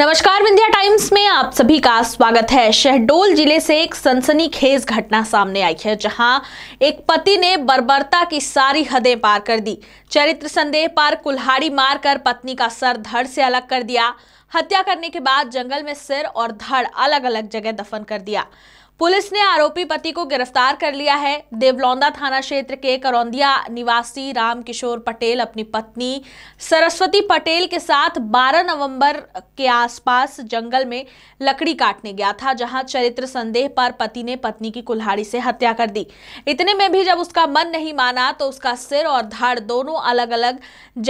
नमस्कार विंध्या टाइम्स में आप सभी का स्वागत है शहडोल जिले से एक सनसनीखेज घटना सामने आई है जहां एक पति ने बर्बरता की सारी हदें पार कर दी चरित्र संदेह पर कुल्हाड़ी मारकर पत्नी का सर धड़ से अलग कर दिया हत्या करने के बाद जंगल में सिर और धड़ अलग अलग जगह दफन कर दिया पुलिस ने आरोपी पति को गिरफ्तार कर लिया है देवलौंदा थाना क्षेत्र के करौंदिया निवासी रामकिशोर पटेल अपनी पत्नी सरस्वती पटेल के साथ 12 नवंबर के आसपास जंगल में लकड़ी काटने गया था जहां चरित्र संदेह पर पति ने पत्नी की कुल्हाड़ी से हत्या कर दी इतने में भी जब उसका मन नहीं माना तो उसका सिर और धड़ दोनों अलग अलग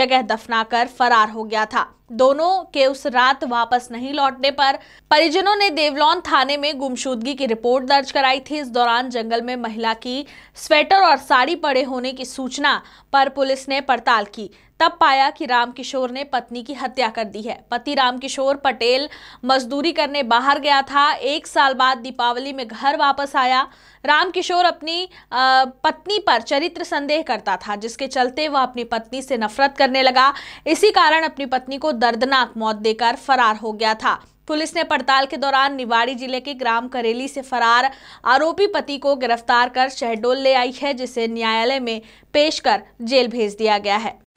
जगह दफना फरार हो गया था दोनों के उस रात वापस नहीं लौटने पर परिजनों ने देवलौन थाने में गुमशुदगी की रिपोर्ट दर्ज कराई थी इस दौरान जंगल में महिला की स्वेटर और साड़ी पड़े होने की सूचना पर पुलिस ने पड़ताल की तब पाया कि रामकिशोर ने पत्नी की हत्या कर दी है पति रामकिशोर पटेल मजदूरी करने बाहर गया था एक साल बाद दीपावली में घर वापस आया रामकिशोर अपनी आ, पत्नी पर चरित्र संदेह करता था जिसके चलते वह अपनी पत्नी से नफरत करने लगा इसी कारण अपनी पत्नी को दर्दनाक मौत देकर फरार हो गया था पुलिस ने पड़ताल के दौरान निवाड़ी जिले के ग्राम करेली से फरार आरोपी पति को गिरफ्तार कर शहडोल ले आई है जिसे न्यायालय में पेश कर जेल भेज दिया गया है